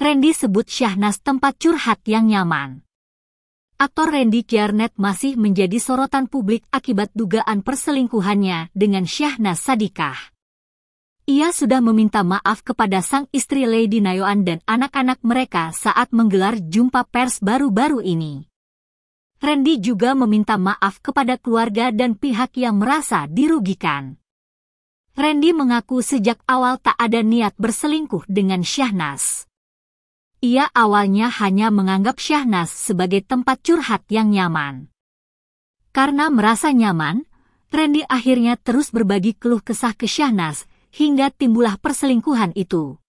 Randy sebut Syahnas tempat curhat yang nyaman. Aktor Randy Kiarnet masih menjadi sorotan publik akibat dugaan perselingkuhannya dengan Syahnas Sadikah. Ia sudah meminta maaf kepada sang istri Lady Nayoan dan anak-anak mereka saat menggelar jumpa pers baru-baru ini. Randy juga meminta maaf kepada keluarga dan pihak yang merasa dirugikan. Randy mengaku sejak awal tak ada niat berselingkuh dengan Syahnas. Ia awalnya hanya menganggap Syahnas sebagai tempat curhat yang nyaman. Karena merasa nyaman, Randy akhirnya terus berbagi keluh kesah ke Syahnas hingga timbullah perselingkuhan itu.